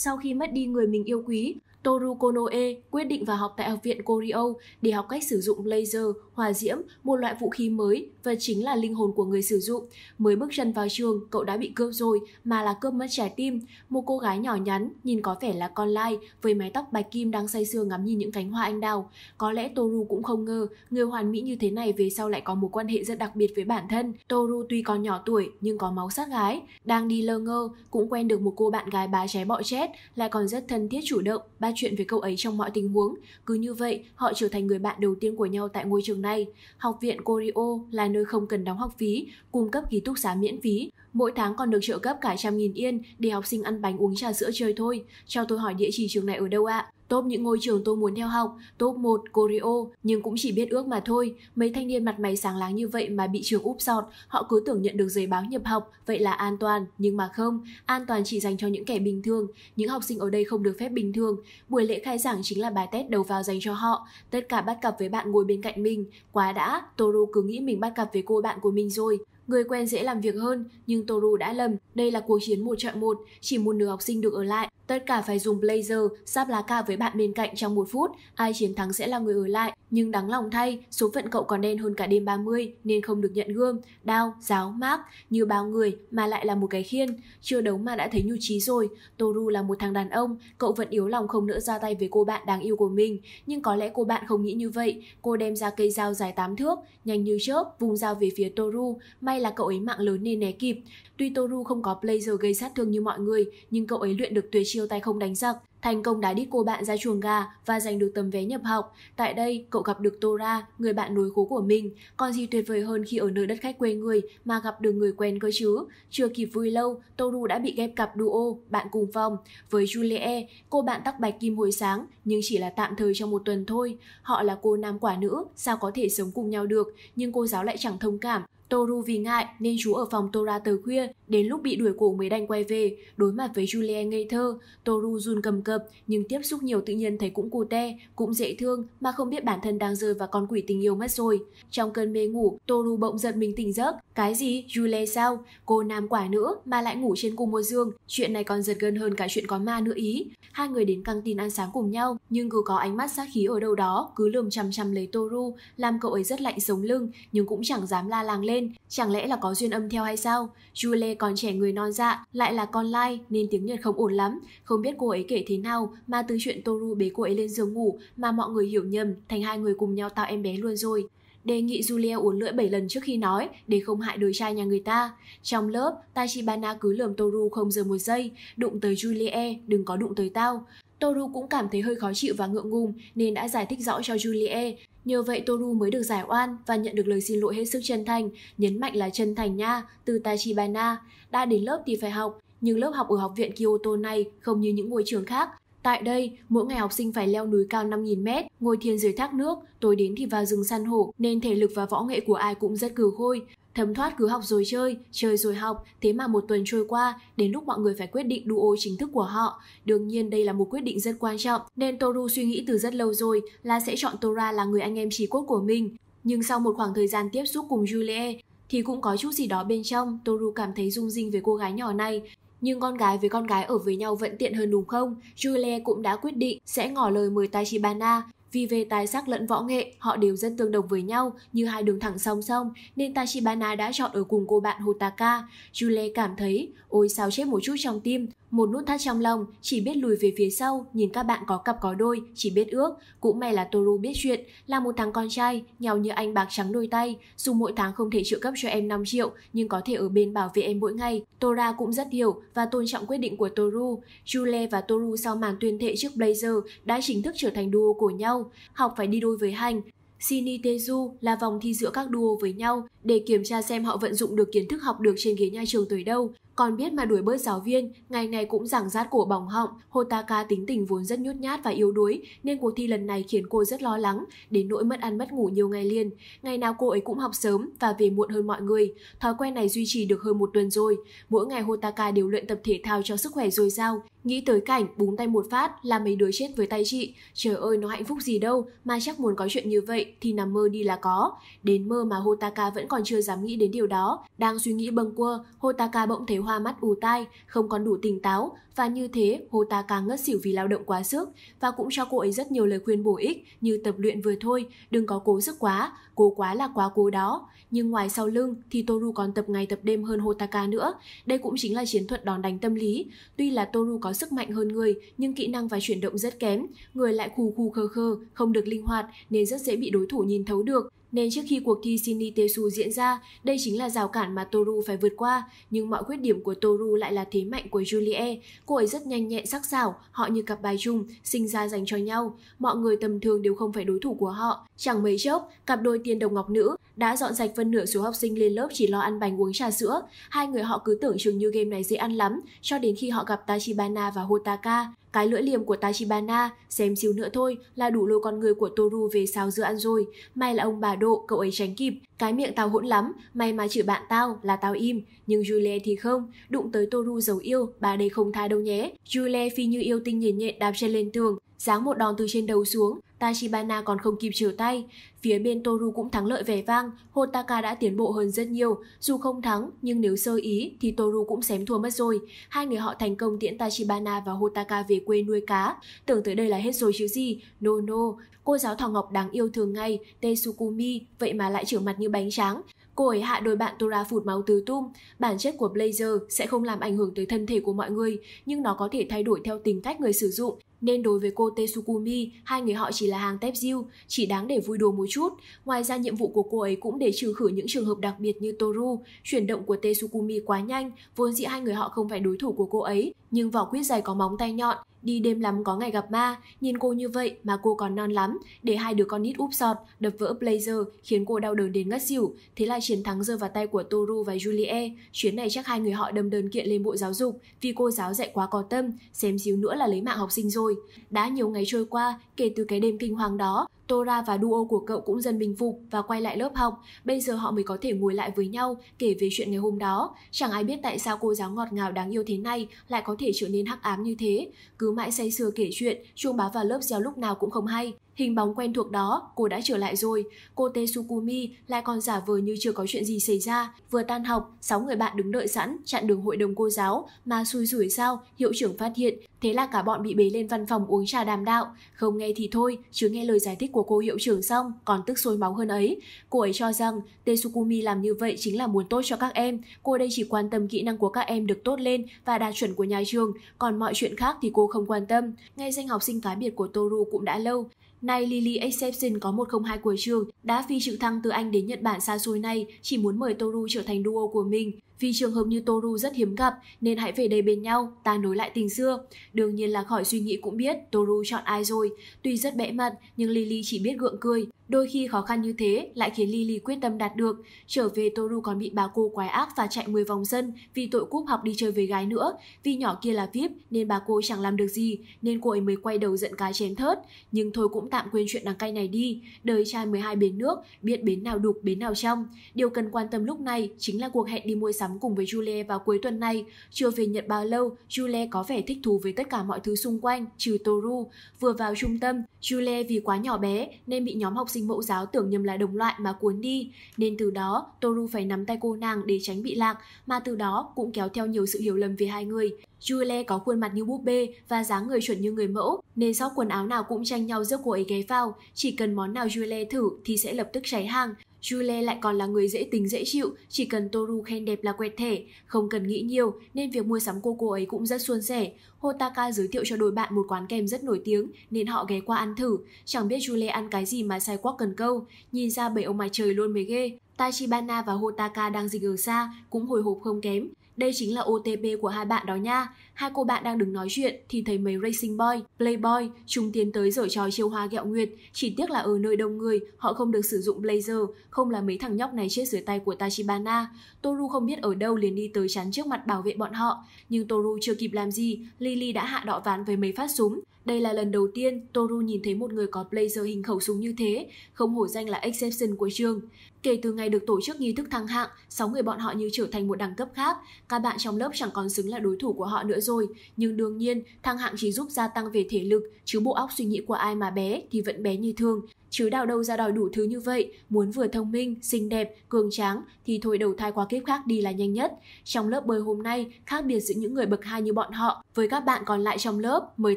sau khi mất đi người mình yêu quý Toru Konoe quyết định vào học tại Học viện Koryo để học cách sử dụng laser, hòa diễm, một loại vũ khí mới và chính là linh hồn của người sử dụng. Mới bước chân vào trường, cậu đã bị cướp rồi, mà là cướp mất trái tim. Một cô gái nhỏ nhắn, nhìn có vẻ là con lai, với mái tóc bạch kim đang say sưa ngắm nhìn những cánh hoa anh đào. Có lẽ Toru cũng không ngờ, người hoàn mỹ như thế này về sau lại có một quan hệ rất đặc biệt với bản thân. Toru tuy còn nhỏ tuổi nhưng có máu sắc gái, đang đi lơ ngơ, cũng quen được một cô bạn gái bá trái bọ chết, lại còn rất thân thiết chủ động, ba chuyện với cậu ấy trong mọi tình huống. Cứ như vậy, họ trở thành người bạn đầu tiên của nhau tại ngôi trường này. Học viện Corio là nơi không cần đóng học phí, cung cấp ký túc xá miễn phí. Mỗi tháng còn được trợ cấp cả trăm nghìn yên để học sinh ăn bánh uống trà sữa chơi thôi. Cho tôi hỏi địa chỉ trường này ở đâu ạ? À? Top những ngôi trường tôi muốn theo học, top 1 Corio, nhưng cũng chỉ biết ước mà thôi. Mấy thanh niên mặt mày sáng láng như vậy mà bị trường úp sọt, họ cứ tưởng nhận được giấy báo nhập học, vậy là an toàn, nhưng mà không, an toàn chỉ dành cho những kẻ bình thường, những học sinh ở đây không được phép bình thường. Buổi lễ khai giảng chính là bài test đầu vào dành cho họ, tất cả bắt cặp với bạn ngồi bên cạnh mình. Quá đã, Toru cứ nghĩ mình bắt cặp với cô bạn của mình rồi. Người quen dễ làm việc hơn, nhưng Toru đã lầm. Đây là cuộc chiến một trận một, chỉ một nửa học sinh được ở lại. Tất cả phải dùng blazer, sáp lá cà với bạn bên cạnh trong một phút, ai chiến thắng sẽ là người ở lại. Nhưng đáng lòng thay, số phận cậu còn đen hơn cả đêm 30 nên không được nhận gươm, đao, giáo, mác như bao người mà lại là một cái khiên. Chưa đấu mà đã thấy nhu trí rồi, Toru là một thằng đàn ông, cậu vẫn yếu lòng không nỡ ra tay với cô bạn đáng yêu của mình. Nhưng có lẽ cô bạn không nghĩ như vậy, cô đem ra cây dao dài 8 thước, nhanh như chớp, vùng dao về phía Toru, may là cậu ấy mạng lớn nên né kịp. Tuy Toru không có blazer gây sát thương như mọi người, nhưng cậu ấy luyện được tuyệt chiêu tay không đánh giặc, thành công đá đít cô bạn ra chuồng gà và giành được tấm vé nhập học. Tại đây, cậu gặp được Tora, người bạn nối khố của mình. Còn gì tuyệt vời hơn khi ở nơi đất khách quê người mà gặp được người quen cơ chứ? Chưa kịp vui lâu, Toru đã bị ghép cặp duo, bạn cùng phòng. Với Julie, cô bạn tóc bạch kim hồi sáng, nhưng chỉ là tạm thời trong một tuần thôi. Họ là cô nam quả nữ, sao có thể sống cùng nhau được, nhưng cô giáo lại chẳng thông cảm Toru vì ngại nên trú ở phòng Tora từ khuya, đến lúc bị đuổi cổ mới đành quay về. Đối mặt với Julie ngây thơ, Toru run cầm cập, nhưng tiếp xúc nhiều tự nhiên thấy cũng cù te, cũng dễ thương mà không biết bản thân đang rơi vào con quỷ tình yêu mất rồi. Trong cơn mê ngủ, Toru bỗng giật mình tỉnh giấc. Cái gì? Julie sao? Cô nam quả nữa mà lại ngủ trên cùng một giường. Chuyện này còn giật gân hơn cả chuyện có ma nữa ý. Hai người đến căng tin ăn sáng cùng nhau, nhưng cứ có ánh mắt sát khí ở đâu đó, cứ lườm chằm chằm lấy Toru, làm cậu ấy rất lạnh sống lưng, nhưng cũng chẳng dám la làng lên lên, chẳng lẽ là có duyên âm theo hay sao? Julie còn trẻ người non dạ, lại là con lai nên tiếng Nhật không ổn lắm, không biết cô ấy kể thế nào mà từ chuyện Toru bế cô ấy lên giường ngủ mà mọi người hiểu nhầm thành hai người cùng nhau tạo em bé luôn rồi đề nghị Julia uốn lưỡi 7 lần trước khi nói để không hại đôi trai nhà người ta. Trong lớp, Tachibana cứ lườm Toru không giờ một giây, đụng tới Julie, e, đừng có đụng tới tao. Toru cũng cảm thấy hơi khó chịu và ngượng ngùng nên đã giải thích rõ cho Julie. Nhờ vậy Toru mới được giải oan và nhận được lời xin lỗi hết sức chân thành, nhấn mạnh là chân thành nha, từ Tachibana. Đã đến lớp thì phải học, nhưng lớp học ở học viện Kyoto này không như những ngôi trường khác. Tại đây, mỗi ngày học sinh phải leo núi cao 5.000 mét, ngồi thiền dưới thác nước, tối đến thì vào rừng săn hổ, nên thể lực và võ nghệ của ai cũng rất cừ khôi. Thấm thoát cứ học rồi chơi, chơi rồi học, thế mà một tuần trôi qua, đến lúc mọi người phải quyết định duo chính thức của họ. Đương nhiên đây là một quyết định rất quan trọng, nên Toru suy nghĩ từ rất lâu rồi là sẽ chọn Tora là người anh em trí quốc của mình. Nhưng sau một khoảng thời gian tiếp xúc cùng Julie, thì cũng có chút gì đó bên trong, Toru cảm thấy rung rinh với cô gái nhỏ này. Nhưng con gái với con gái ở với nhau vẫn tiện hơn đúng không? Julie cũng đã quyết định sẽ ngỏ lời mời Tachibana, vì về tài sắc lẫn võ nghệ, họ đều rất tương đồng với nhau như hai đường thẳng song song, nên Tachibana đã chọn ở cùng cô bạn Hotaka. Julie cảm thấy, ôi sao chết một chút trong tim, một nút thắt trong lòng, chỉ biết lùi về phía sau, nhìn các bạn có cặp có đôi, chỉ biết ước. Cũng may là Toru biết chuyện, là một thằng con trai, nhau như anh bạc trắng đôi tay. Dù mỗi tháng không thể trợ cấp cho em 5 triệu, nhưng có thể ở bên bảo vệ em mỗi ngày. Tora cũng rất hiểu và tôn trọng quyết định của Toru. Jule và Toru sau màn tuyên thệ trước Blazer đã chính thức trở thành duo của nhau. Học phải đi đôi với hành, Shinitezu là vòng thi giữa các duo với nhau để kiểm tra xem họ vận dụng được kiến thức học được trên ghế nhà trường tới đâu. Còn biết mà đuổi bớt giáo viên, ngày ngày cũng giảng rát cổ bỏng họng, Hotaka tính tình vốn rất nhút nhát và yếu đuối nên cuộc thi lần này khiến cô rất lo lắng, đến nỗi mất ăn mất ngủ nhiều ngày liền. Ngày nào cô ấy cũng học sớm và về muộn hơn mọi người. Thói quen này duy trì được hơn một tuần rồi. Mỗi ngày Hotaka đều luyện tập thể thao cho sức khỏe dồi dào. Nghĩ tới cảnh búng tay một phát là mấy đứa chết với tay chị, trời ơi nó hạnh phúc gì đâu, mà chắc muốn có chuyện như vậy thì nằm mơ đi là có. Đến mơ mà Hotaka vẫn còn chưa dám nghĩ đến điều đó, đang suy nghĩ bâng quơ, Hotaka bỗng thấy hoa mắt ù tai, không còn đủ tỉnh táo, và như thế, cô ta càng ngất xỉu vì lao động quá sức và cũng cho cô ấy rất nhiều lời khuyên bổ ích như tập luyện vừa thôi, đừng có cố sức quá, cố quá là quá cố đó. Nhưng ngoài sau lưng thì Toru còn tập ngày tập đêm hơn Hotaka nữa. Đây cũng chính là chiến thuật đòn đánh tâm lý. Tuy là Toru có sức mạnh hơn người nhưng kỹ năng và chuyển động rất kém, người lại khù khù khơ khơ, không được linh hoạt nên rất dễ bị đối thủ nhìn thấu được nên trước khi cuộc thi Shinny Tesu diễn ra, đây chính là rào cản mà Toru phải vượt qua, nhưng mọi khuyết điểm của Toru lại là thế mạnh của Julie. Cô ấy rất nhanh nhẹn sắc sảo, họ như cặp bài chung, sinh ra dành cho nhau. Mọi người tầm thường đều không phải đối thủ của họ. Chẳng mấy chốc, cặp đôi tiền đồng ngọc nữ đã dọn sạch phân nửa số học sinh lên lớp chỉ lo ăn bánh uống trà sữa. Hai người họ cứ tưởng chừng như game này dễ ăn lắm, cho đến khi họ gặp Tachibana và Hotaka. Cái lưỡi liềm của Tachibana xem xíu nữa thôi là đủ lôi con người của Toru về sao giữa ăn rồi. May là ông bà độ, cậu ấy tránh kịp. Cái miệng tao hỗn lắm, may mà chửi bạn tao là tao im. Nhưng Julie thì không, đụng tới Toru giàu yêu, bà đây không tha đâu nhé. Julie phi như yêu tinh nhện nhện đạp chân lên tường, giáng một đòn từ trên đầu xuống, Tachibana còn không kịp trở tay. Phía bên Toru cũng thắng lợi vẻ vang, Hotaka đã tiến bộ hơn rất nhiều. Dù không thắng, nhưng nếu sơ ý thì Toru cũng xém thua mất rồi. Hai người họ thành công tiễn Tachibana và Hotaka về quê nuôi cá. Tưởng tới đây là hết rồi chứ gì. No no, cô giáo Thỏ Ngọc đáng yêu thường ngày, Tetsukumi, vậy mà lại trở mặt như bánh tráng. Cô ấy hạ đôi bạn Tora phụt máu tứ tung. Bản chất của blazer sẽ không làm ảnh hưởng tới thân thể của mọi người, nhưng nó có thể thay đổi theo tính cách người sử dụng. Nên đối với cô Tetsukumi, hai người họ chỉ là hàng tép diêu, chỉ đáng để vui đùa một chút. Ngoài ra nhiệm vụ của cô ấy cũng để trừ khử những trường hợp đặc biệt như Toru. Chuyển động của Tetsukumi quá nhanh, vốn dĩ hai người họ không phải đối thủ của cô ấy. Nhưng vỏ quyết dày có móng tay nhọn, đi đêm lắm có ngày gặp ma. Nhìn cô như vậy mà cô còn non lắm, để hai đứa con nít úp sọt, đập vỡ blazer, khiến cô đau đớn đến ngất xỉu. Thế là chiến thắng rơi vào tay của Toru và Julie. Chuyến này chắc hai người họ đâm đơn kiện lên bộ giáo dục vì cô giáo dạy quá có tâm, xém xíu nữa là lấy mạng học sinh rồi rồi. Đã nhiều ngày trôi qua kể từ cái đêm kinh hoàng đó Tora và duo của cậu cũng dần bình phục và quay lại lớp học, bây giờ họ mới có thể ngồi lại với nhau kể về chuyện ngày hôm đó. Chẳng ai biết tại sao cô giáo ngọt ngào đáng yêu thế này lại có thể trở nên hắc ám như thế. Cứ mãi say sưa kể chuyện, chuông báo vào lớp gieo lúc nào cũng không hay. Hình bóng quen thuộc đó, cô đã trở lại rồi. Cô Tetsukumi lại còn giả vờ như chưa có chuyện gì xảy ra. Vừa tan học, 6 người bạn đứng đợi sẵn, chặn đường hội đồng cô giáo. Mà xui rủi sao, hiệu trưởng phát hiện. Thế là cả bọn bị bế lên văn phòng uống trà đàm đạo. Không nghe thì thôi, chứ nghe lời giải thích của của cô hiệu trưởng xong còn tức sôi máu hơn ấy. Cô ấy cho rằng Tetsukumi làm như vậy chính là muốn tốt cho các em. Cô đây chỉ quan tâm kỹ năng của các em được tốt lên và đạt chuẩn của nhà trường, còn mọi chuyện khác thì cô không quan tâm. Ngay danh học sinh cá biệt của Toru cũng đã lâu. Nay Lily Exception có 102 của trường, đã phi trực thăng từ Anh đến Nhật Bản xa xôi này, chỉ muốn mời Toru trở thành duo của mình. Vì trường hợp như Toru rất hiếm gặp nên hãy về đây bên nhau, ta nối lại tình xưa. Đương nhiên là khỏi suy nghĩ cũng biết Toru chọn ai rồi. Tuy rất bẽ mặt nhưng Lily chỉ biết gượng cười. Đôi khi khó khăn như thế lại khiến Lily quyết tâm đạt được. Trở về Toru còn bị bà cô quái ác và chạy 10 vòng sân vì tội cúp học đi chơi với gái nữa. Vì nhỏ kia là VIP nên bà cô chẳng làm được gì nên cô ấy mới quay đầu giận cái chém thớt. Nhưng thôi cũng tạm quên chuyện đằng cay này đi. Đời trai 12 bến nước, biết bến nào đục bến nào trong. Điều cần quan tâm lúc này chính là cuộc hẹn đi mua sắm sắm cùng với Julie vào cuối tuần này. Chưa về Nhật bao lâu, Julie có vẻ thích thú với tất cả mọi thứ xung quanh, trừ Toru. Vừa vào trung tâm, Julie vì quá nhỏ bé nên bị nhóm học sinh mẫu giáo tưởng nhầm là đồng loại mà cuốn đi. Nên từ đó, Toru phải nắm tay cô nàng để tránh bị lạc, mà từ đó cũng kéo theo nhiều sự hiểu lầm về hai người. Julie có khuôn mặt như búp bê và dáng người chuẩn như người mẫu, nên shop quần áo nào cũng tranh nhau giữa cô ấy ghé vào. Chỉ cần món nào Julie thử thì sẽ lập tức cháy hàng. Jule lại còn là người dễ tính dễ chịu, chỉ cần Toru khen đẹp là quẹt thẻ, không cần nghĩ nhiều nên việc mua sắm cô cô ấy cũng rất suôn sẻ. Hotaka giới thiệu cho đôi bạn một quán kem rất nổi tiếng nên họ ghé qua ăn thử, chẳng biết Jule ăn cái gì mà sai quắc cần câu, nhìn ra bảy ông mặt trời luôn mới ghê. Tachibana và Hotaka đang dịch ở xa, cũng hồi hộp không kém. Đây chính là OTP của hai bạn đó nha. Hai cô bạn đang đứng nói chuyện thì thấy mấy racing boy, playboy, chúng tiến tới giở trò chiêu hoa gẹo nguyệt. Chỉ tiếc là ở nơi đông người, họ không được sử dụng blazer, không là mấy thằng nhóc này chết dưới tay của Tachibana. Toru không biết ở đâu liền đi tới chắn trước mặt bảo vệ bọn họ. Nhưng Toru chưa kịp làm gì, Lily đã hạ đọ ván với mấy phát súng. Đây là lần đầu tiên Toru nhìn thấy một người có blazer hình khẩu súng như thế, không hổ danh là exception của trường. Kể từ ngày được tổ chức nghi thức thăng hạng, 6 người bọn họ như trở thành một đẳng cấp khác. Các bạn trong lớp chẳng còn xứng là đối thủ của họ nữa rồi. Nhưng đương nhiên, thăng hạng chỉ giúp gia tăng về thể lực, chứ bộ óc suy nghĩ của ai mà bé thì vẫn bé như thường. Chứ đào đâu ra đòi đủ thứ như vậy, muốn vừa thông minh, xinh đẹp, cường tráng thì thôi đầu thai qua kiếp khác đi là nhanh nhất. Trong lớp bơi hôm nay, khác biệt giữa những người bậc hai như bọn họ với các bạn còn lại trong lớp mới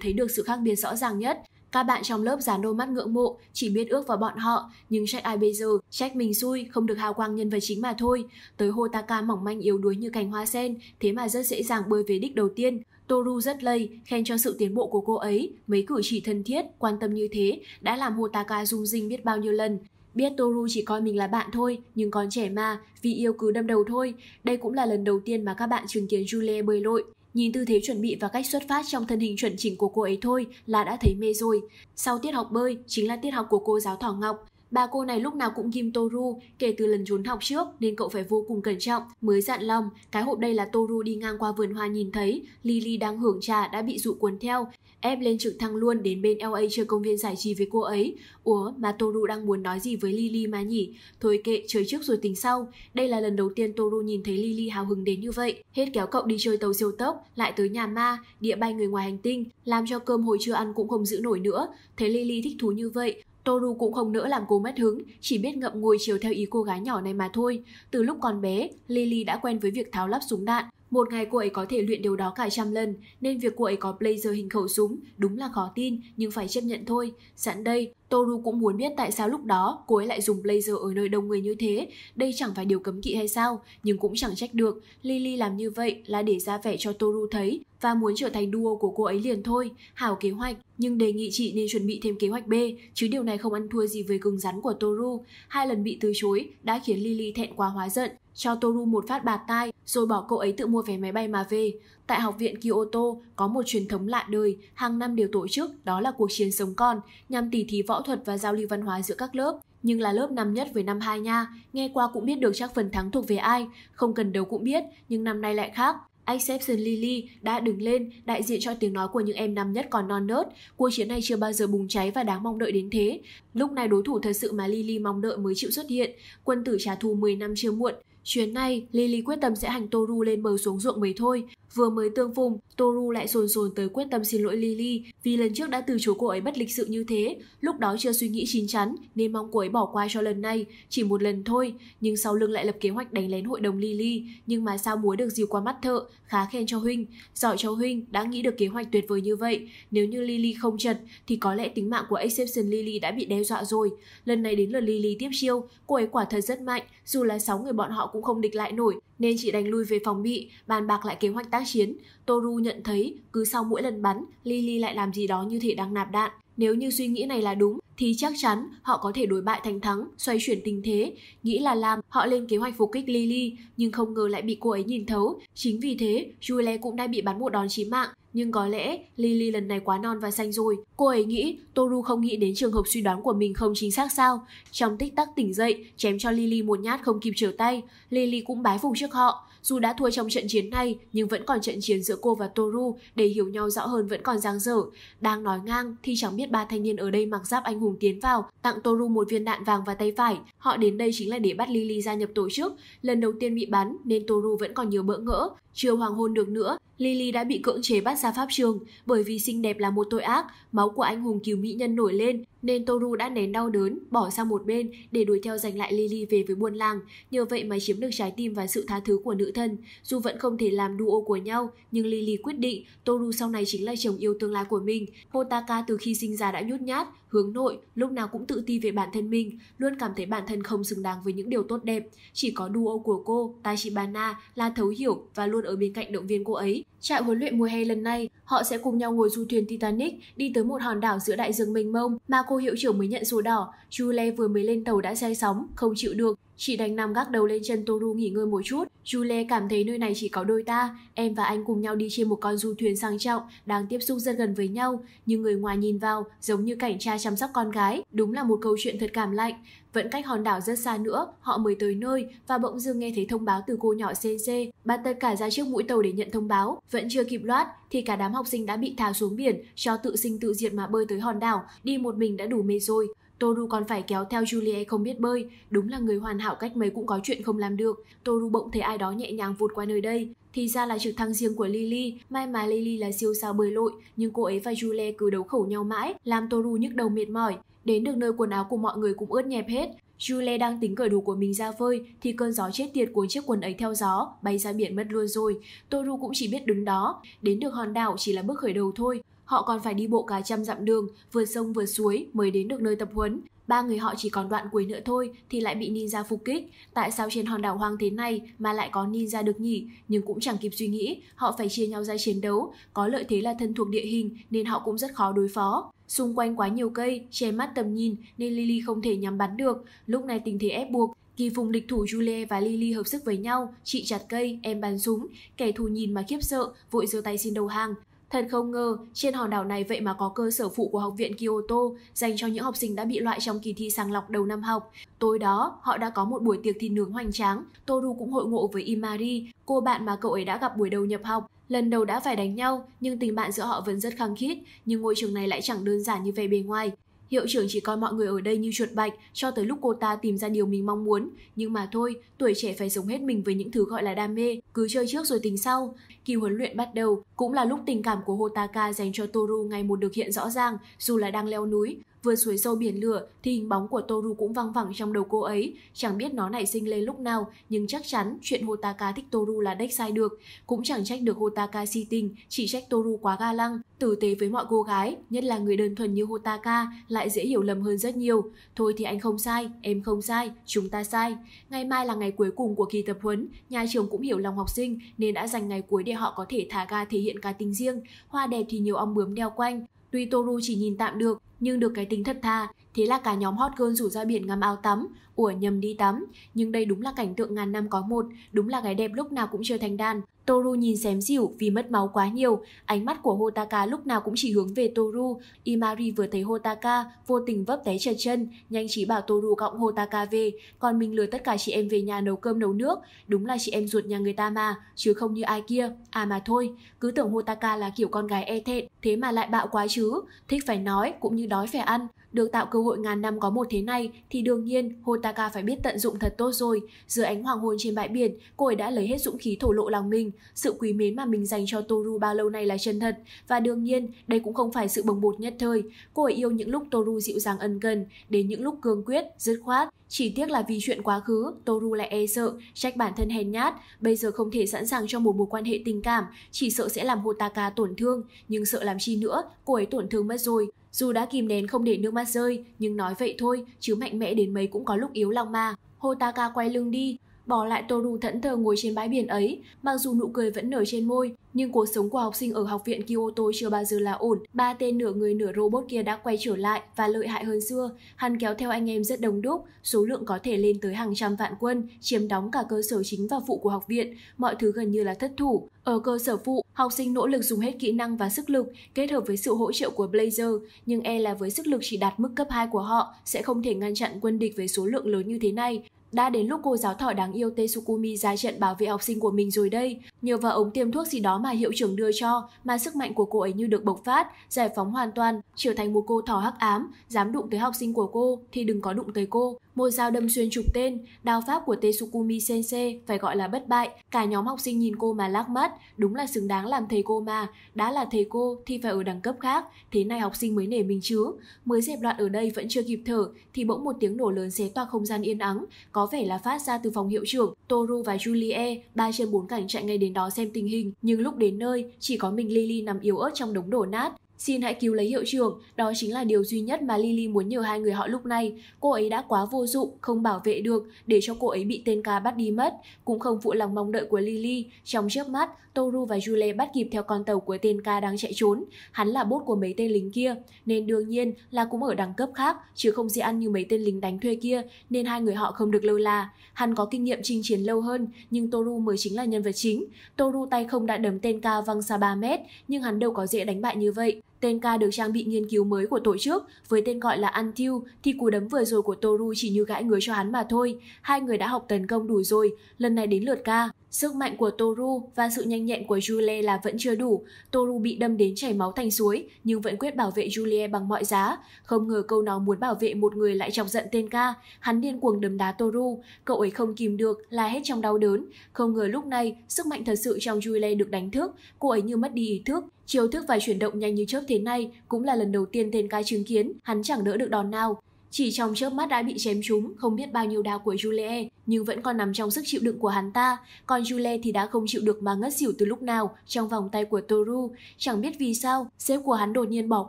thấy được sự khác biệt rõ ràng nhất. Các bạn trong lớp dán đôi mắt ngưỡng mộ, chỉ biết ước vào bọn họ, nhưng trách ai bây giờ, trách mình xui, không được hào quang nhân vật chính mà thôi. Tới Hotaka mỏng manh yếu đuối như cành hoa sen, thế mà rất dễ dàng bơi về đích đầu tiên. Toru rất lây, khen cho sự tiến bộ của cô ấy, mấy cử chỉ thân thiết, quan tâm như thế đã làm Hotaka rung rinh biết bao nhiêu lần. Biết Toru chỉ coi mình là bạn thôi, nhưng còn trẻ mà, vì yêu cứ đâm đầu thôi. Đây cũng là lần đầu tiên mà các bạn chứng kiến Julie bơi lội. Nhìn tư thế chuẩn bị và cách xuất phát trong thân hình chuẩn chỉnh của cô ấy thôi là đã thấy mê rồi. Sau tiết học bơi chính là tiết học của cô giáo Thỏ Ngọc. Bà cô này lúc nào cũng ghim Toru kể từ lần trốn học trước nên cậu phải vô cùng cẩn trọng. Mới dặn lòng, cái hộp đây là Toru đi ngang qua vườn hoa nhìn thấy, Lily đang hưởng trà đã bị dụ cuốn theo. Ép lên trực thăng luôn đến bên LA chơi công viên giải trí với cô ấy. Ủa mà Toru đang muốn nói gì với Lily mà nhỉ? Thôi kệ, chơi trước rồi tính sau. Đây là lần đầu tiên Toru nhìn thấy Lily hào hứng đến như vậy. Hết kéo cậu đi chơi tàu siêu tốc, lại tới nhà ma, địa bay người ngoài hành tinh, làm cho cơm hồi trưa ăn cũng không giữ nổi nữa. Thấy Lily thích thú như vậy, Toru cũng không nỡ làm cô mất hứng, chỉ biết ngậm ngùi chiều theo ý cô gái nhỏ này mà thôi. Từ lúc còn bé, Lily đã quen với việc tháo lắp súng đạn. Một ngày cô ấy có thể luyện điều đó cả trăm lần, nên việc cô ấy có blazer hình khẩu súng đúng là khó tin, nhưng phải chấp nhận thôi. Sẵn đây, Toru cũng muốn biết tại sao lúc đó cô ấy lại dùng blazer ở nơi đông người như thế. Đây chẳng phải điều cấm kỵ hay sao, nhưng cũng chẳng trách được. Lily làm như vậy là để ra vẻ cho Toru thấy và muốn trở thành duo của cô ấy liền thôi, hảo kế hoạch, nhưng đề nghị chị nên chuẩn bị thêm kế hoạch B, chứ điều này không ăn thua gì với cứng rắn của Toru. Hai lần bị từ chối đã khiến Lily thẹn quá hóa giận, cho Toru một phát bạt tai rồi bỏ cô ấy tự mua vé máy bay mà về. Tại học viện Kyoto có một truyền thống lạ đời, hàng năm đều tổ chức, đó là cuộc chiến sống còn, nhằm tỉ thí võ thuật và giao lưu văn hóa giữa các lớp. Nhưng là lớp năm nhất với năm 2 nha, nghe qua cũng biết được chắc phần thắng thuộc về ai, không cần đấu cũng biết, nhưng năm nay lại khác. Exception Lily đã đứng lên, đại diện cho tiếng nói của những em năm nhất còn non nớt. Cuộc chiến này chưa bao giờ bùng cháy và đáng mong đợi đến thế. Lúc này đối thủ thật sự mà Lily mong đợi mới chịu xuất hiện. Quân tử trả thù 10 năm chưa muộn. Chuyến này, Lily quyết tâm sẽ hành Toru lên bờ xuống ruộng mới thôi. Vừa mới tương phùng, Toru lại dồn dồn tới quyết tâm xin lỗi Lily vì lần trước đã từ chối cô ấy bất lịch sự như thế. Lúc đó chưa suy nghĩ chín chắn nên mong cô ấy bỏ qua cho lần này, chỉ một lần thôi. Nhưng sau lưng lại lập kế hoạch đánh lén hội đồng Lily. Nhưng mà sao múa được dìu qua mắt thợ, khá khen cho Huynh. Giỏi cho Huynh, đã nghĩ được kế hoạch tuyệt vời như vậy. Nếu như Lily không chật thì có lẽ tính mạng của Exception Lily đã bị đe dọa rồi. Lần này đến lượt Lily tiếp chiêu, cô ấy quả thật rất mạnh, dù là sáu người bọn họ cũng không địch lại nổi nên chỉ đánh lui về phòng bị, bàn bạc lại kế hoạch tác đã chiến, Toru nhận thấy cứ sau mỗi lần bắn, Lily lại làm gì đó như thể đang nạp đạn. Nếu như suy nghĩ này là đúng, thì chắc chắn họ có thể đối bại thành thắng, xoay chuyển tình thế. Nghĩ là làm, họ lên kế hoạch phục kích Lily, nhưng không ngờ lại bị cô ấy nhìn thấu. Chính vì thế, Julie cũng đã bị bắn một đòn chí mạng. Nhưng có lẽ Lily lần này quá non và xanh rồi. Cô ấy nghĩ Toru không nghĩ đến trường hợp suy đoán của mình không chính xác sao. Trong tích tắc tỉnh dậy, chém cho Lily một nhát không kịp trở tay. Lily cũng bái phục trước họ. Dù đã thua trong trận chiến này nhưng vẫn còn trận chiến giữa cô và Toru để hiểu nhau rõ hơn vẫn còn dang dở. Đang nói ngang thì chẳng biết ba thanh niên ở đây mặc giáp anh hùng tiến vào, tặng Toru một viên đạn vàng và tay phải. Họ đến đây chính là để bắt Lily gia nhập tổ chức. Lần đầu tiên bị bắn nên Toru vẫn còn nhiều bỡ ngỡ. Chưa hoàng hôn được nữa, Lily đã bị cưỡng chế bắt ra pháp trường bởi vì xinh đẹp là một tội ác, máu của anh hùng cứu mỹ nhân nổi lên nên Toru đã nén đau đớn, bỏ sang một bên để đuổi theo giành lại Lily về với buôn làng. Nhờ vậy mà chiếm được trái tim và sự tha thứ của nữ thân. Dù vẫn không thể làm duo của nhau, nhưng Lily quyết định Toru sau này chính là chồng yêu tương lai của mình. Hotaka từ khi sinh ra đã nhút nhát, hướng nội, lúc nào cũng tự ti về bản thân mình, luôn cảm thấy bản thân không xứng đáng với những điều tốt đẹp. Chỉ có duo của cô, Tachibana là thấu hiểu và luôn ở bên cạnh động viên cô ấy. Trại huấn luyện mùa hè lần này, họ sẽ cùng nhau ngồi du thuyền Titanic đi tới một hòn đảo giữa đại dương mênh mông mà cô hiệu trưởng mới nhận số đỏ. Julie vừa mới lên tàu đã say sóng, không chịu được, Chị đành nằm gác đầu lên chân Toru nghỉ ngơi một chút, Jule cảm thấy nơi này chỉ có đôi ta, em và anh cùng nhau đi trên một con du thuyền sang trọng, đang tiếp xúc rất gần với nhau, nhưng người ngoài nhìn vào giống như cảnh cha chăm sóc con gái, đúng là một câu chuyện thật cảm lạnh. Vẫn cách hòn đảo rất xa nữa, họ mới tới nơi và bỗng dưng nghe thấy thông báo từ cô nhỏ CC. Bà tất cả ra trước mũi tàu để nhận thông báo, vẫn chưa kịp loát thì cả đám học sinh đã bị thả xuống biển, cho tự sinh tự diệt mà bơi tới hòn đảo, đi một mình đã đủ mệt rồi. Toru còn phải kéo theo Julie không biết bơi, đúng là người hoàn hảo cách mấy cũng có chuyện không làm được. Toru bỗng thấy ai đó nhẹ nhàng vụt qua nơi đây. Thì ra là trực thăng riêng của Lily, may mà Lily là siêu sao bơi lội, nhưng cô ấy và Julie cứ đấu khẩu nhau mãi, làm Toru nhức đầu mệt mỏi. Đến được nơi quần áo của mọi người cũng ướt nhẹp hết, Julie đang tính cởi đồ của mình ra phơi thì cơn gió chết tiệt cuốn chiếc quần ấy theo gió, bay ra biển mất luôn rồi. Toru cũng chỉ biết đứng đó. Đến được hòn đảo chỉ là bước khởi đầu thôi. Họ còn phải đi bộ cả trăm dặm đường, vượt sông vượt suối mới đến được nơi tập huấn. Ba người họ chỉ còn đoạn cuối nữa thôi thì lại bị ninja phục kích. Tại sao trên hòn đảo hoang thế này mà lại có ninja được nhỉ? Nhưng cũng chẳng kịp suy nghĩ, họ phải chia nhau ra chiến đấu. Có lợi thế là thân thuộc địa hình nên họ cũng rất khó đối phó. Xung quanh quá nhiều cây, che mắt tầm nhìn nên Lily không thể nhắm bắn được. Lúc này tình thế ép buộc, Kỳ phùng địch thủ Julie và Lily hợp sức với nhau, chị chặt cây, em bắn súng, kẻ thù nhìn mà khiếp sợ, vội giơ tay xin đầu hàng. Thật không ngờ, trên hòn đảo này vậy mà có cơ sở phụ của Học viện Kyoto dành cho những học sinh đã bị loại trong kỳ thi sàng lọc đầu năm học. Tối đó, họ đã có một buổi tiệc thịt nướng hoành tráng. Toru cũng hội ngộ với Imari, cô bạn mà cậu ấy đã gặp buổi đầu nhập học. Lần đầu đã phải đánh nhau, nhưng tình bạn giữa họ vẫn rất khăng khít, nhưng ngôi trường này lại chẳng đơn giản như vẻ bề ngoài. Hiệu trưởng chỉ coi mọi người ở đây như chuột bạch cho tới lúc cô ta tìm ra điều mình mong muốn. Nhưng mà thôi, tuổi trẻ phải sống hết mình với những thứ gọi là đam mê, cứ chơi trước rồi tính sau. Kỳ huấn luyện bắt đầu cũng là lúc tình cảm của Hotaka dành cho Toru ngày một được hiện rõ ràng dù là đang leo núi. Vừa suối sâu biển lửa thì hình bóng của Toru cũng văng vẳng trong đầu cô ấy. Chẳng biết nó nảy sinh lên lúc nào nhưng chắc chắn chuyện Hotaka thích Toru là đếch sai được. Cũng chẳng trách được Hotaka si tình, chỉ trách Toru quá ga lăng, tử tế với mọi cô gái, nhất là người đơn thuần như Hotaka lại dễ hiểu lầm hơn rất nhiều. Thôi thì anh không sai, em không sai, chúng ta sai. Ngày mai là ngày cuối cùng của kỳ tập huấn, nhà trường cũng hiểu lòng học sinh nên đã dành ngày cuối để thì họ có thể thả ga thể hiện cá tính riêng, hoa đẹp thì nhiều ong bướm đeo quanh. Tuy Toru chỉ nhìn tạm được, nhưng được cái tính thật thà, thế là cả nhóm hot girl rủ ra biển ngắm áo tắm, ủa nhầm đi tắm. Nhưng đây đúng là cảnh tượng ngàn năm có một, đúng là gái đẹp lúc nào cũng chơi thành đàn, Toru nhìn xém dịu vì mất máu quá nhiều, ánh mắt của Hotaka lúc nào cũng chỉ hướng về Toru. Imari vừa thấy Hotaka, vô tình vấp té trượt chân, nhanh trí bảo Toru cõng Hotaka về, còn mình lừa tất cả chị em về nhà nấu cơm nấu nước. Đúng là chị em ruột nhà người ta mà, chứ không như ai kia. À mà thôi, cứ tưởng Hotaka là kiểu con gái e thẹn, thế mà lại bạo quá chứ. Thích phải nói cũng như đói phải ăn, được tạo cơ hội ngàn năm có một thế này thì đương nhiên Hotaka phải biết tận dụng thật tốt rồi. Dưới ánh hoàng hôn trên bãi biển, cô ấy đã lấy hết dũng khí thổ lộ lòng mình. Sự quý mến mà mình dành cho Toru bao lâu nay là chân thật. Và đương nhiên, đây cũng không phải sự bồng bột nhất thời. Cô ấy yêu những lúc Toru dịu dàng ân cần, đến những lúc cương quyết, dứt khoát. Chỉ tiếc là vì chuyện quá khứ, Toru lại e sợ, trách bản thân hèn nhát, bây giờ không thể sẵn sàng cho một mối quan hệ tình cảm, chỉ sợ sẽ làm Hotaka tổn thương, nhưng sợ làm chi nữa, cô ấy tổn thương mất rồi. Dù đã kìm nén không để nước mắt rơi, nhưng nói vậy thôi, chứ mạnh mẽ đến mấy cũng có lúc yếu lòng mà. Hotaka quay lưng đi, bỏ lại Toru thẫn thờ ngồi trên bãi biển ấy. Mặc dù nụ cười vẫn nở trên môi, nhưng cuộc sống của học sinh ở học viện Kyoto chưa bao giờ là ổn. Ba tên nửa người nửa robot kia đã quay trở lại và lợi hại hơn xưa. Hắn kéo theo anh em rất đông đúc, số lượng có thể lên tới hàng trăm vạn quân, chiếm đóng cả cơ sở chính và phụ của học viện. Mọi thứ gần như là thất thủ. Ở cơ sở phụ, học sinh nỗ lực dùng hết kỹ năng và sức lực kết hợp với sự hỗ trợ của Blazer, nhưng e là với sức lực chỉ đạt mức cấp 2 của họ sẽ không thể ngăn chặn quân địch với số lượng lớn như thế này. Đã đến lúc cô giáo thỏ đáng yêu Tetsukumi ra trận bảo vệ học sinh của mình rồi đây. Nhờ vào ống tiêm thuốc gì đó mà hiệu trưởng đưa cho, mà sức mạnh của cô ấy như được bộc phát, giải phóng hoàn toàn, trở thành một cô thỏ hắc ám, dám đụng tới học sinh của cô thì đừng có đụng tới cô. Một dao đâm xuyên trục tên, đao pháp của Tetsukumi Sensei phải gọi là bất bại. Cả nhóm học sinh nhìn cô mà lắc mắt, đúng là xứng đáng làm thầy cô mà. Đã là thầy cô thì phải ở đẳng cấp khác, thế này học sinh mới nể mình chứ. Mới dẹp loạn ở đây vẫn chưa kịp thở, thì bỗng một tiếng nổ lớn xé toạc không gian yên ắng, có vẻ là phát ra từ phòng hiệu trưởng. Toru và Julie, ba trên bốn cảnh chạy ngay đến đó xem tình hình, nhưng lúc đến nơi, chỉ có mình Lily nằm yếu ớt trong đống đổ nát. Xin hãy cứu lấy hiệu trưởng, đó chính là điều duy nhất mà Lily muốn nhờ hai người họ lúc này. Cô ấy đã quá vô dụng, không bảo vệ được để cho cô ấy bị tên ca bắt đi mất. Cũng không phụ lòng mong đợi của Lily, trong chớp mắt, Toru và Julie bắt kịp theo con tàu của tên ca đang chạy trốn. Hắn là bốt của mấy tên lính kia, nên đương nhiên là cũng ở đẳng cấp khác, chứ không dễ ăn như mấy tên lính đánh thuê kia, nên hai người họ không được lơ là. Hắn có kinh nghiệm chinh chiến lâu hơn, nhưng Toru mới chính là nhân vật chính. Toru tay không đã đấm tên ca văng xa 3 mét, nhưng hắn đâu có dễ đánh bại như vậy. Tên ca được trang bị nghiên cứu mới của tổ chức với tên gọi là Until thì cú đấm vừa rồi của Toru chỉ như gãi ngứa cho hắn mà thôi. Hai người đã học tấn công đủ rồi, lần này đến lượt ca. Sức mạnh của Toru và sự nhanh nhẹn của Julie là vẫn chưa đủ. Toru bị đâm đến chảy máu thành suối nhưng vẫn quyết bảo vệ Julie bằng mọi giá. Không ngờ câu nói muốn bảo vệ một người lại chọc giận tên ca. Hắn điên cuồng đấm đá Toru. Cậu ấy không kìm được, là hết trong đau đớn. Không ngờ lúc này, sức mạnh thật sự trong Julie được đánh thức. Cô ấy như mất đi ý thức. Chiều thức và chuyển động nhanh như chớp thế này cũng là lần đầu tiên tên ca chứng kiến. Hắn chẳng đỡ được đòn nào. Chỉ trong chớp mắt đã bị chém trúng, không biết bao nhiêu đau của Julie, nhưng vẫn còn nằm trong sức chịu đựng của hắn ta. Còn Julie thì đã không chịu được mà ngất xỉu từ lúc nào trong vòng tay của Toru. Chẳng biết vì sao, sếp của hắn đột nhiên bỏ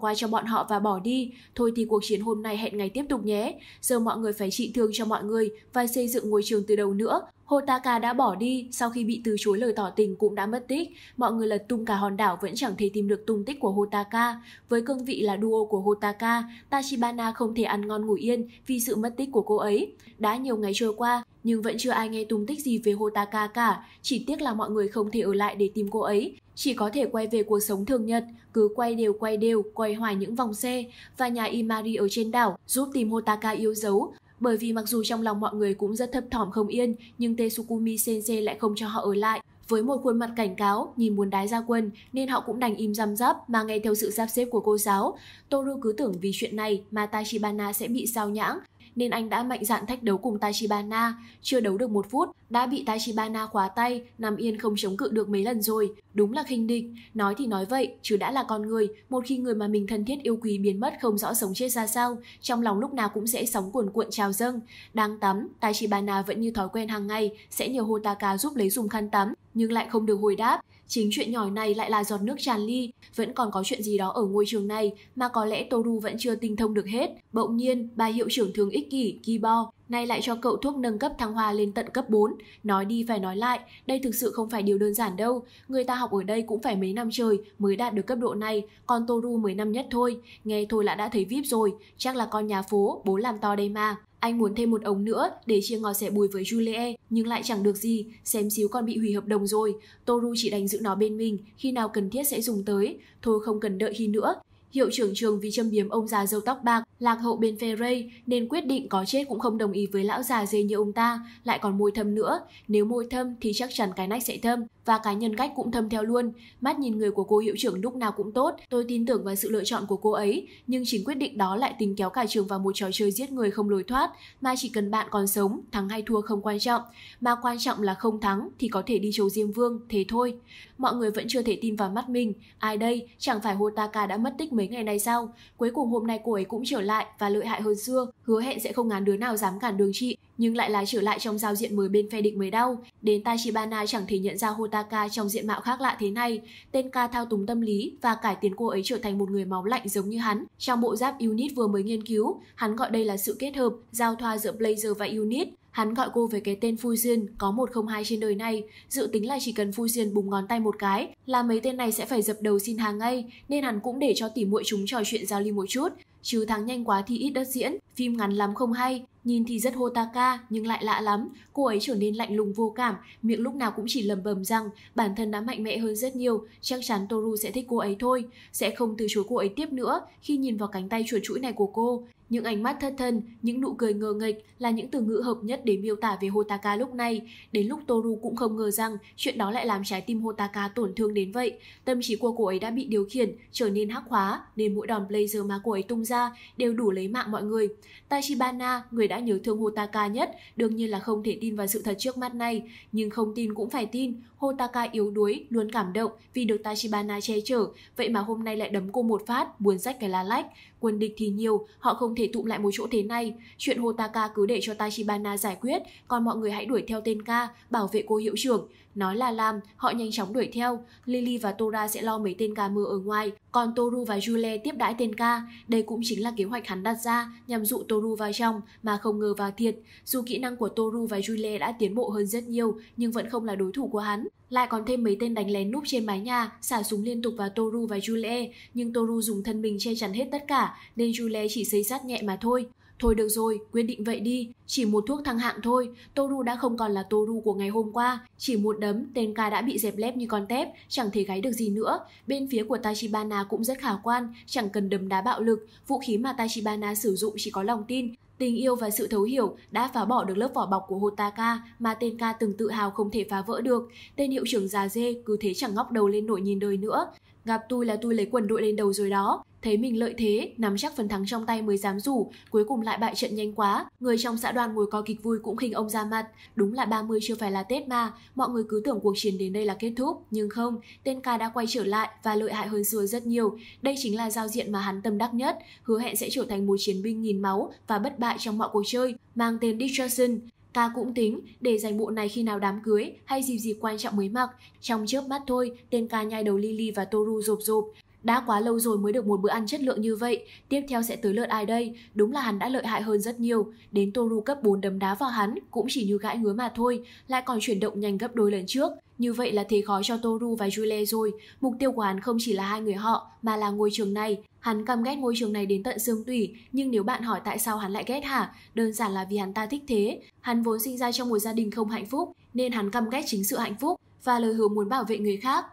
qua cho bọn họ và bỏ đi. Thôi thì cuộc chiến hôm nay hẹn ngày tiếp tục nhé. Giờ mọi người phải trị thương cho mọi người và xây dựng ngôi trường từ đầu nữa. Hotaka đã bỏ đi sau khi bị từ chối lời tỏ tình cũng đã mất tích. Mọi người lật tung cả hòn đảo vẫn chẳng thể tìm được tung tích của Hotaka. Với cương vị là duo của Hotaka, Tachibana không thể ăn ngon ngủ yên vì sự mất tích của cô ấy. Đã nhiều ngày trôi qua, nhưng vẫn chưa ai nghe tung tích gì về Hotaka cả. Chỉ tiếc là mọi người không thể ở lại để tìm cô ấy, chỉ có thể quay về cuộc sống thường nhật, cứ quay đều quay đều, quay hoài những vòng xe. Và nhà Imari ở trên đảo giúp tìm Hotaka yêu dấu, bởi vì mặc dù trong lòng mọi người cũng rất thấp thỏm không yên, nhưng Tetsukumi Sensei lại không cho họ ở lại. Với một khuôn mặt cảnh cáo, nhìn muốn đái ra quân, nên họ cũng đành im răm rắp mà nghe theo sự sắp xếp của cô giáo. Toru cứ tưởng vì chuyện này mà Tachibana sẽ bị sao nhãng, nên anh đã mạnh dạn thách đấu cùng Tachibana. Chưa đấu được một phút, đã bị Tachibana khóa tay, nằm yên không chống cự được mấy lần rồi. Đúng là khinh địch. Nói thì nói vậy, chứ đã là con người, một khi người mà mình thân thiết yêu quý biến mất không rõ sống chết ra sao, trong lòng lúc nào cũng sẽ sóng cuồn cuộn trào dâng. Đang tắm, Tachibana vẫn như thói quen hàng ngày, sẽ nhờ Hotaka giúp lấy dùng khăn tắm, nhưng lại không được hồi đáp. Chính chuyện nhỏ này lại là giọt nước tràn ly, vẫn còn có chuyện gì đó ở ngôi trường này mà có lẽ Toru vẫn chưa tinh thông được hết. Bỗng nhiên, bà hiệu trưởng thường ích ích kỷ, kỳ bo, nay lại cho cậu thuốc nâng cấp thăng hoa lên tận cấp 4. Nói đi phải nói lại, đây thực sự không phải điều đơn giản đâu. Người ta học ở đây cũng phải mấy năm trời mới đạt được cấp độ này, còn Toru mới năm nhất thôi. Nghe thôi là đã thấy VIP rồi, chắc là con nhà phố, bố làm to đây mà. Anh muốn thêm một ống nữa để chia ngò sẻ bùi với Julie, nhưng lại chẳng được gì, xem xíu con bị hủy hợp đồng rồi. Toru chỉ đành giữ nó bên mình, khi nào cần thiết sẽ dùng tới. Thôi không cần đợi khi nữa, Hiệu trưởng trường vì châm biếm ông già râu tóc bạc, lạc hậu bên phe Ray nên quyết định có chết cũng không đồng ý với lão già dê như ông ta, lại còn môi thâm nữa. Nếu môi thâm thì chắc chắn cái nách sẽ thâm, và cá nhân cách cũng thâm theo luôn. Mắt nhìn người của cô hiệu trưởng lúc nào cũng tốt, tôi tin tưởng vào sự lựa chọn của cô ấy, nhưng chính quyết định đó lại tính kéo cả trường vào một trò chơi giết người không lối thoát, mà chỉ cần bạn còn sống, thắng hay thua không quan trọng, mà quan trọng là không thắng thì có thể đi châu Diêm Vương, thế thôi. Mọi người vẫn chưa thể tin vào mắt mình, ai đây, chẳng phải Hotaka đã mất tích mấy ngày nay sao? Cuối cùng hôm nay cô ấy cũng trở lại và lợi hại hơn xưa, hứa hẹn sẽ không ngán đứa nào dám cản đường chị, nhưng lại là trở lại trong giao diện mới bên phe địch mới đau. Đến Tachibana chẳng thể nhận ra Hotaka trong diện mạo khác lạ thế này. Tên ca thao túng tâm lý và cải tiến cô ấy trở thành một người máu lạnh giống như hắn. Trong bộ giáp Unit vừa mới nghiên cứu, hắn gọi đây là sự kết hợp, giao thoa giữa Blazer và Unit. Hắn gọi cô với cái tên Fusion, có 102 trên đời này, dự tính là chỉ cần Fusion bùng ngón tay một cái là mấy tên này sẽ phải dập đầu xin hàng ngay, nên hắn cũng để cho tỉ muội chúng trò chuyện giao lưu một chút. Chứ thắng nhanh quá thì ít đất diễn, phim ngắn lắm không hay, nhìn thì rất hô ta ca nhưng lại lạ lắm, cô ấy trở nên lạnh lùng vô cảm, miệng lúc nào cũng chỉ lầm bầm rằng bản thân đã mạnh mẽ hơn rất nhiều, chắc chắn Toru sẽ thích cô ấy thôi, sẽ không từ chối cô ấy tiếp nữa khi nhìn vào cánh tay chuột chuỗi này của cô. Những ánh mắt thất thân, những nụ cười ngờ nghịch là những từ ngữ hợp nhất để miêu tả về Hotaka lúc này. Đến lúc Toru cũng không ngờ rằng chuyện đó lại làm trái tim Hotaka tổn thương đến vậy. Tâm trí của cô ấy đã bị điều khiển, trở nên hắc hóa, nên mỗi đòn blazer mà cô ấy tung ra đều đủ lấy mạng mọi người. Tachibana, người đã nhớ thương Hotaka nhất, đương nhiên là không thể tin vào sự thật trước mắt này. Nhưng không tin cũng phải tin, Hotaka yếu đuối, luôn cảm động vì được Tachibana che chở, vậy mà hôm nay lại đấm cô một phát, buồn rách cái lá lách quân địch thì nhiều, họ không thể tụm lại một chỗ thế này. Chuyện Hotaka cứ để cho Tachibana giải quyết, còn mọi người hãy đuổi theo tên ca, bảo vệ cô hiệu trưởng. Nói là làm, họ nhanh chóng đuổi theo. Lily và Tora sẽ lo mấy tên ca mưa ở ngoài, còn Toru và Jule tiếp đãi tên ca. Đây cũng chính là kế hoạch hắn đặt ra nhằm dụ Toru vào trong, mà không ngờ vào thiệt. Dù kỹ năng của Toru và Jule đã tiến bộ hơn rất nhiều, nhưng vẫn không là đối thủ của hắn. Lại còn thêm mấy tên đánh lén núp trên mái nhà, xả súng liên tục vào Toru và Julie, nhưng Toru dùng thân mình che chắn hết tất cả, nên Julie chỉ xây sát nhẹ mà thôi. Thôi được rồi, quyết định vậy đi, chỉ một thuốc thăng hạng thôi, Toru đã không còn là Toru của ngày hôm qua, chỉ một đấm, tên ca đã bị dẹp lép như con tép, chẳng thể gáy được gì nữa. Bên phía của Tachibana cũng rất khả quan, chẳng cần đấm đá bạo lực, vũ khí mà Tachibana sử dụng chỉ có lòng tin, Tình yêu và sự thấu hiểu đã phá bỏ được lớp vỏ bọc của Hotaka mà tên ca từng tự hào không thể phá vỡ được. Tên hiệu trưởng già dê cứ thế chẳng ngóc đầu lên nổi nhìn đời nữa. Gặp tôi là tôi lấy quần đội lên đầu rồi đó thấy mình lợi thế, nắm chắc phần thắng trong tay mới dám rủ, cuối cùng lại bại trận nhanh quá. Người trong xã đoàn ngồi coi kịch vui cũng khinh ông ra mặt. Đúng là 30 chưa phải là Tết mà, mọi người cứ tưởng cuộc chiến đến đây là kết thúc, nhưng không, tên ca đã quay trở lại và lợi hại hơn xưa rất nhiều. Đây chính là giao diện mà hắn tâm đắc nhất, hứa hẹn sẽ trở thành một chiến binh nghìn máu và bất bại trong mọi cuộc chơi, mang tên Dick Johnson. Ca cũng tính để dành bộ này khi nào đám cưới hay dịp gì quan trọng mới mặc. Trong chớp mắt thôi, tên ca nhai đầu Lily và Toru rộp rộp. Đã quá lâu rồi mới được một bữa ăn chất lượng như vậy, tiếp theo sẽ tới lượt ai đây? Đúng là hắn đã lợi hại hơn rất nhiều, đến Toru cấp 4 đấm đá vào hắn cũng chỉ như gãi ngứa mà thôi, lại còn chuyển động nhanh gấp đôi lần trước. Như vậy là thế khó cho Toru và Jule rồi, mục tiêu của hắn không chỉ là hai người họ mà là ngôi trường này. Hắn căm ghét ngôi trường này đến tận xương tủy, nhưng nếu bạn hỏi tại sao hắn lại ghét hả? Đơn giản là vì hắn ta thích thế. Hắn vốn sinh ra trong một gia đình không hạnh phúc, nên hắn căm ghét chính sự hạnh phúc và lời hứa muốn bảo vệ người khác.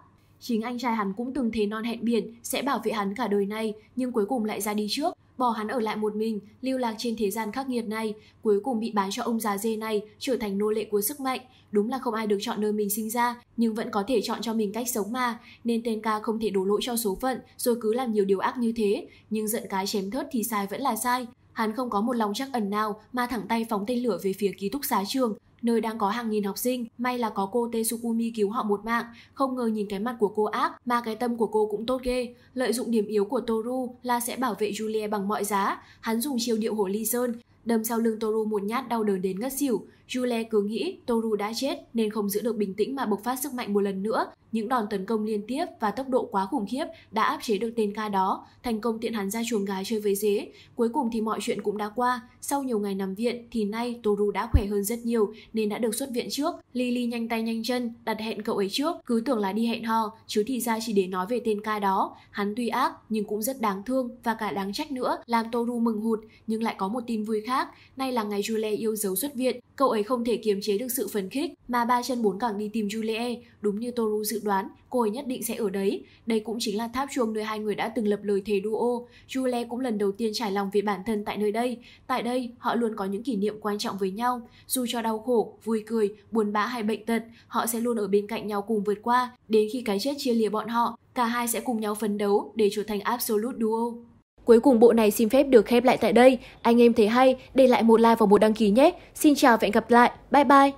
Chính anh trai hắn cũng từng thế non hẹn biển sẽ bảo vệ hắn cả đời này nhưng cuối cùng lại ra đi trước, bỏ hắn ở lại một mình, lưu lạc trên thế gian khắc nghiệt này, cuối cùng bị bán cho ông già dê này, trở thành nô lệ của sức mạnh. Đúng là không ai được chọn nơi mình sinh ra, nhưng vẫn có thể chọn cho mình cách sống mà, nên tên ca không thể đổ lỗi cho số phận rồi cứ làm nhiều điều ác như thế, nhưng giận cái chém thớt thì sai vẫn là sai. Hắn không có một lòng chắc ẩn nào mà thẳng tay phóng tên lửa về phía ký túc xá trường, nơi đang có hàng nghìn học sinh. May là có cô Tetsukumi cứu họ một mạng, không ngờ nhìn cái mặt của cô ác mà cái tâm của cô cũng tốt ghê. Lợi dụng điểm yếu của Toru là sẽ bảo vệ Julia bằng mọi giá. Hắn dùng chiêu điệu hổ ly sơn, đâm sau lưng Toru một nhát đau đớn đến ngất xỉu. Jule cứ nghĩ Toru đã chết nên không giữ được bình tĩnh mà bộc phát sức mạnh một lần nữa. Những đòn tấn công liên tiếp và tốc độ quá khủng khiếp đã áp chế được tên ca đó, thành công tiện hắn ra chuồng gái chơi với dế. Cuối cùng thì mọi chuyện cũng đã qua. Sau nhiều ngày nằm viện thì nay Toru đã khỏe hơn rất nhiều nên đã được xuất viện trước. Lily nhanh tay nhanh chân đặt hẹn cậu ấy trước, cứ tưởng là đi hẹn hò chứ thì ra chỉ để nói về tên ca đó. Hắn tuy ác nhưng cũng rất đáng thương và cả đáng trách nữa, làm Toru mừng hụt nhưng lại có một tin vui khác. Nay là ngày Jule yêu dấu xuất viện, Cậu ấy không thể kiềm chế được sự phấn khích mà ba chân bốn cẳng đi tìm Julie, đúng như Toru dự đoán, cô ấy nhất định sẽ ở đấy. Đây cũng chính là tháp chuông nơi hai người đã từng lập lời thề duo. Julie cũng lần đầu tiên trải lòng về bản thân tại nơi đây. Tại đây, họ luôn có những kỷ niệm quan trọng với nhau. Dù cho đau khổ, vui cười, buồn bã hay bệnh tật, họ sẽ luôn ở bên cạnh nhau cùng vượt qua. Đến khi cái chết chia lìa bọn họ, cả hai sẽ cùng nhau phấn đấu để trở thành absolute duo. Cuối cùng bộ này xin phép được khép lại tại đây. Anh em thấy hay, để lại một like và một đăng ký nhé. Xin chào và hẹn gặp lại. Bye bye!